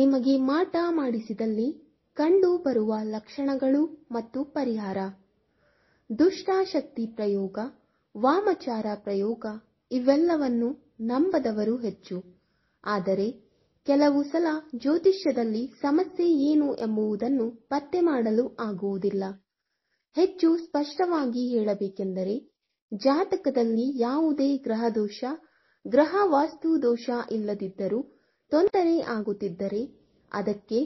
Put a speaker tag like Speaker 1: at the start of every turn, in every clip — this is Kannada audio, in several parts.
Speaker 1: ನಿಮಗೆ ಮಾಟ ಮಾಡಿಸಿದಲ್ಲಿ ಕಂಡು ಬರುವ ಲಕ್ಷಣಗಳು ಮತ್ತು ಪರಿಹಾರ ದುಷ್ಟಾಶಕ್ತಿ ಪ್ರಯೋಗ ವಾಮಚಾರ ಪ್ರಯೋಗ ಇವೆಲ್ಲವನ್ನು ನಂಬದವರು ಹೆಚ್ಚು ಆದರೆ ಕೆಲವು ಸಲ ಜ್ಯೋತಿಷ್ಯದಲ್ಲಿ ಸಮಸ್ಯೆ ಏನು ಎಂಬುದನ್ನು ಪತ್ತೆ ಮಾಡಲು ಆಗುವುದಿಲ್ಲ ಹೆಚ್ಚು ಸ್ಪಷ್ಟವಾಗಿ ಹೇಳಬೇಕೆಂದರೆ ಜಾತಕದಲ್ಲಿ ಯಾವುದೇ ಗ್ರಹದೋಷ ಗ್ರಹ ವಾಸ್ತು ದೋಷ ಇಲ್ಲದಿದ್ದರೂ ತೊಂದರೆ ಆಗುತ್ತಿದ್ದರೆ ಅದಕ್ಕೆ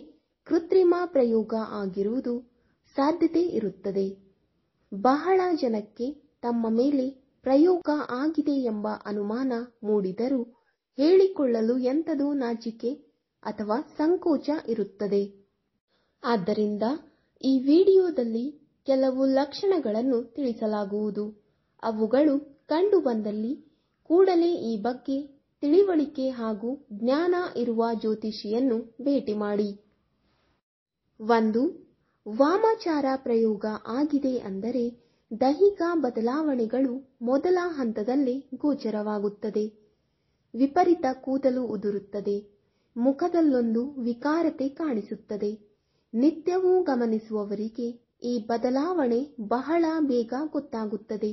Speaker 1: ಕೃತ್ರಿಮ ಪ್ರಯೋಗ ಆಗಿರುವುದು ಸಾಧ್ಯತೆ ಇರುತ್ತದೆ ಬಹಳ ಜನಕ್ಕೆ ತಮ್ಮ ಮೇಲೆ ಪ್ರಯೋಗ ಆಗಿದೆ ಎಂಬ ಅನುಮಾನ ಮೂಡಿದರೂ ಹೇಳಿಕೊಳ್ಳಲು ಎಂಥದೋ ನಾಚಿಕೆ ಅಥವಾ ಸಂಕೋಚ ಇರುತ್ತದೆ ಆದ್ದರಿಂದ ಈ ವಿಡಿಯೋದಲ್ಲಿ ಕೆಲವು ಲಕ್ಷಣಗಳನ್ನು ತಿಳಿಸಲಾಗುವುದು ಅವುಗಳು ಕಂಡುಬಂದಲ್ಲಿ ಕೂಡಲೇ ಈ ಬಗ್ಗೆ ತಿಳಿವಳಿಕೆ ಹಾಗೂ ಜ್ಞಾನ ಇರುವ ಜ್ಯೋತಿಷಿಯನ್ನು ಭೇಟಿ ಮಾಡಿ ಒಂದು ವಾಮಾಚಾರ ಪ್ರಯೋಗ ಆಗಿದೆ ಅಂದರೆ ದೈಹಿಕ ಬದಲಾವಣೆಗಳು ಮೊದಲ ಹಂತದಲ್ಲಿ ಗೋಚರವಾಗುತ್ತದೆ ವಿಪರೀತ ಕೂದಲು ಉದುರುತ್ತದೆ ಮುಖದಲ್ಲೊಂದು ವಿಕಾರತೆ ಕಾಣಿಸುತ್ತದೆ ನಿತ್ಯವೂ ಗಮನಿಸುವವರಿಗೆ ಈ ಬದಲಾವಣೆ ಬಹಳ ಬೇಗ ಗೊತ್ತಾಗುತ್ತದೆ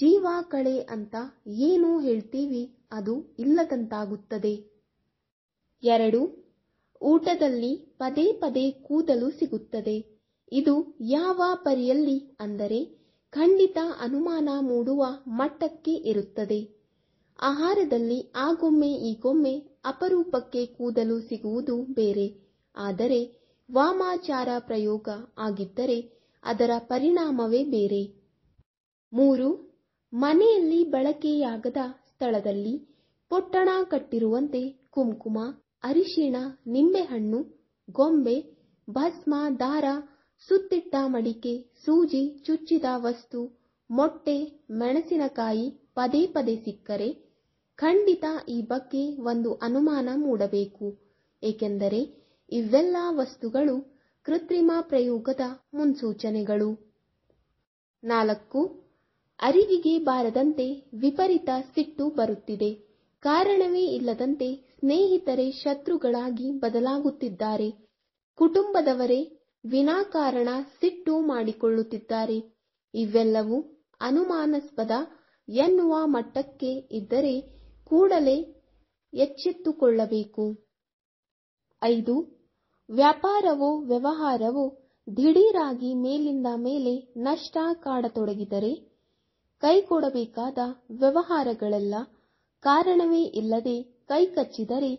Speaker 1: ಜೀವ ಕಳೆ ಅಂತ ಏನು ಹೇಳ್ತೀವಿ ಅದು ಇಲ್ಲದಂತಾಗುತ್ತದೆ ಎರಡು ಊಟದಲ್ಲಿ ಪದೇ ಪದೇ ಕೂದಲು ಸಿಗುತ್ತದೆ ಇದು ಯಾವ ಪರಿಯಲ್ಲಿ ಅಂದರೆ ಖಂಡಿತ ಅನುಮಾನ ಮೂಡುವ ಮಟ್ಟಕ್ಕೆ ಇರುತ್ತದೆ ಆಹಾರದಲ್ಲಿ ಆಗೊಮ್ಮೆ ಈಗೊಮ್ಮೆ ಅಪರೂಪಕ್ಕೆ ಕೂದಲು ಸಿಗುವುದು ಬೇರೆ ಆದರೆ ವಾಮಾಚಾರ ಪ್ರಯೋಗ ಆಗಿದ್ದರೆ ಅದರ ಪರಿಣಾಮವೇ ಬೇರೆ ಮೂರು ಮನೆಯಲ್ಲಿ ಬಳಕೆಯಾಗದ ಸ್ಥಳದಲ್ಲಿ ಪೊಟ್ಟಣ ಕಟ್ಟಿರುವಂತೆ ಕುಂಕುಮ, ಅರಿಶಿಣ, ನಿಂಬೆಹಣ್ಣು, ಗೊಂಬೆ, ಭಸ್ಮ, ದಾರ, ಸುತ್ತಿಟ್ಟ ಮಡಿಕೆ, ಸೂಜಿ, ಚುಚ್ಚಿದ ವಸ್ತು, ಮೊಟ್ಟೆ, ಮೆಣಸಿನಕಾಯಿ ಪದೇ ಪದೇ ಸಿಕ್ಕರೆ ಖಂಡಿತ ಈ ಬಗ್ಗೆ ಒಂದು ಅನುಮಾನ ಮೂಡಬೇಕು. ಏಕೆಂದರೆ ಇವೆಲ್ಲ ವಸ್ತುಗಳು ಕೃತ್ರಿಮ ಪ್ರಯೋಗದ ಮುನ್ಸೂಚನೆಗಳು. ನಾಲ್ಕು ಅರಿವಿಗೆ ಬಾರದಂತೆ ವಿಪರೀತ ಸಿಟ್ಟು ಬರುತ್ತಿದೆ ಕಾರಣವೇ ಇಲ್ಲದಂತೆ ಸ್ನೇಹಿತರೇ ಶತ್ರುಗಳಾಗಿ ಬದಲಾಗುತ್ತಿದ್ದಾರೆ ಕುಟುಂಬದವರೇ ವಿನಾಕಾರಣ ಸಿಟ್ಟು ಮಾಡಿಕೊಳ್ಳುತ್ತಿದ್ದಾರೆ ಇವೆಲ್ಲವೂ ಅನುಮಾನಾಸ್ಪದ ಎನ್ನುವ ಮಟ್ಟಕ್ಕೆ ಇದ್ದರೆ ಕೂಡಲೇ ಎಚ್ಚೆತ್ತುಕೊಳ್ಳಬೇಕು ಐದು ವ್ಯಾಪಾರವೋ ವ್ಯವಹಾರವೋ ದಿಢೀರಾಗಿ ಮೇಲಿಂದ ಮೇಲೆ ನಷ್ಟ ಕಾಡತೊಡಗಿದರೆ ಕೈಗೂಡಬೇಕಾದ ವ್ಯವಹಾರಗಳೆಲ್ಲ ಕಾರಣವೇ ಇಲ್ಲದೆ ಕೈಕಚ್ಚಿದರೆ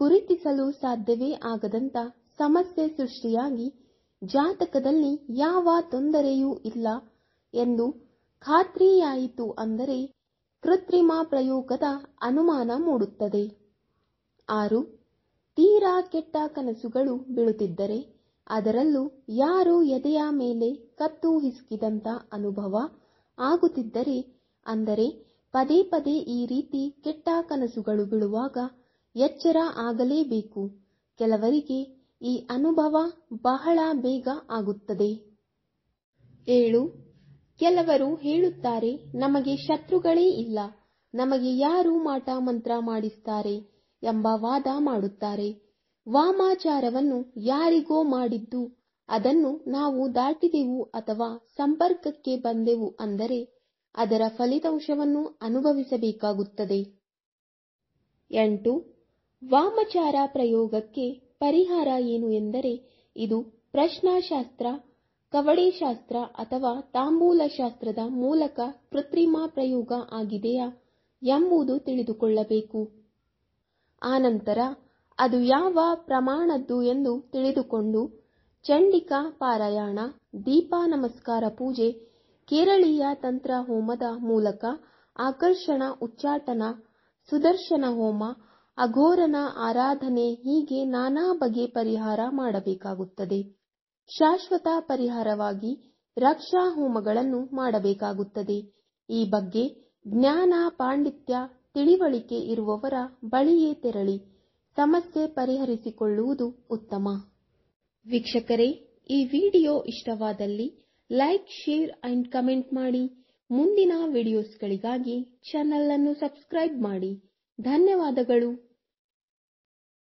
Speaker 1: ಗುರುತಿಸಲು ಸಾಧ್ಯವೇ ಆಗದಂಥ ಸಮಸ್ಯೆ ಸೃಷ್ಟಿಯಾಗಿ ಜಾತಕದಲ್ಲಿ ಯಾವ ತೊಂದರೆಯೂ ಇಲ್ಲ ಎಂದು ಖಾತ್ರಿಯಾಯಿತು ಅಂದರೆ ಕೃತ್ರಿಮ ಪ್ರಯೋಗದ ಅನುಮಾನ ಮೂಡುತ್ತದೆ ಆರು ತೀರಾ ಕೆಟ್ಟ ಕನಸುಗಳು ಬೀಳುತ್ತಿದ್ದರೆ ಅದರಲ್ಲೂ ಯಾರು ಎದೆಯ ಮೇಲೆ ಕತ್ತು ಹಿಸುಕಿದಂಥ ಅನುಭವ ಆಗುತ್ತಿದ್ದರೆ ಅಂದರೆ ಪದೇ ಪದೇ ಈ ರೀತಿ ಕೆಟ್ಟ ಕನಸುಗಳು ಬೀಳುವಾಗ ಎಚ್ಚರ ಆಗಲೇಬೇಕು ಕೆಲವರಿಗೆ ಈ ಅನುಭವ ಬಹಳ ಬೇಗ ಆಗುತ್ತದೆ. ಏಳು ಕೆಲವರು ಹೇಳುತ್ತಾರೆ ನಮಗೆ ಶತ್ರುಗಳೇ ಇಲ್ಲ ನಮಗೆ ಯಾರು ಮಾಟ ಮಂತ್ರ ಮಾಡಿಸ್ತಾರೆ ಎಂಬ ವಾದ ಮಾಡುತ್ತಾರೆ ವಾಮಾಚಾರವನ್ನು ಯಾರಿಗೋ ಮಾಡಿದ್ದು ಅದನ್ನು ನಾವು ದಾಟಿದೆವು ಅಥವಾ ಸಂಪರ್ಕಕ್ಕೆ ಬಂದೆವು ಅಂದರೆ ಅದರ ಫಲಿತಾಂಶವನ್ನು ಅನುಭವಿಸಬೇಕಾಗುತ್ತದೆ ಎಂಟು ವಾಮಚಾರ ಪ್ರಯೋಗಕ್ಕೆ ಪರಿಹಾರ ಏನು ಎಂದರೆ ಇದು ಪ್ರಶ್ನಾಶಾಸ್ತ್ರ ಕವಡೆಶಾಸ್ತ್ರ ಅಥವಾ ತಾಂಬೂಲಶಾಸ್ತ್ರದ ಮೂಲಕ ಕೃತ್ರಿಮ ಪ್ರಯೋಗ ಆಗಿದೆಯಾ ಎಂಬುದು ತಿಳಿದುಕೊಳ್ಳಬೇಕು ಆನಂತರ ಅದು ಯಾವ ಪ್ರಮಾಣದ್ದು ಎಂದು ತಿಳಿದುಕೊಂಡು ಚಂಡಿಕಾ ಪಾರಾಯಣ ದೀಪ ನಮಸ್ಕಾರ ಪೂಜೆ ಕೇರಳೀಯ ತಂತ್ರ ಹೋಮದ ಮೂಲಕ ಆಕರ್ಷಣ ಉಚ್ಚಾಟನ ಸುದರ್ಶನ ಹೋಮ ಅಘೋರನ ಆರಾಧನೆ ಹೀಗೆ ನಾನಾ ಬಗೆ ಪರಿಹಾರ ಮಾಡಬೇಕಾಗುತ್ತದೆ ಶಾಶ್ವತ ಪರಿಹಾರವಾಗಿ ರಕ್ಷಾ ಹೋಮಗಳನ್ನು ಮಾಡಬೇಕಾಗುತ್ತದೆ ಈ ಬಗ್ಗೆ ಜ್ಞಾನ ಪಾಂಡಿತ್ಯ ತಿಳಿವಳಿಕೆ ಇರುವವರ ಬಳಿಯೇ ತೆರಳಿ ಸಮಸ್ಯೆ ಪರಿಹರಿಸಿಕೊಳ್ಳುವುದು ಉತ್ತಮ ವೀಕ್ಷಕರೇ ಈ ವಿಡಿಯೋ ಇಷ್ಟವಾದಲ್ಲಿ ಲೈಕ್ ಶೇರ್ ಅಂಡ್ ಕಮೆಂಟ್ ಮಾಡಿ ಮುಂದಿನ ವಿಡಿಯೋಸ್ಗಳಿಗಾಗಿ ಚಾನೆಲ್ ಅನ್ನು ಸಬ್ಸ್ಕ್ರೈಬ್ ಮಾಡಿ ಧನ್ಯವಾದಗಳು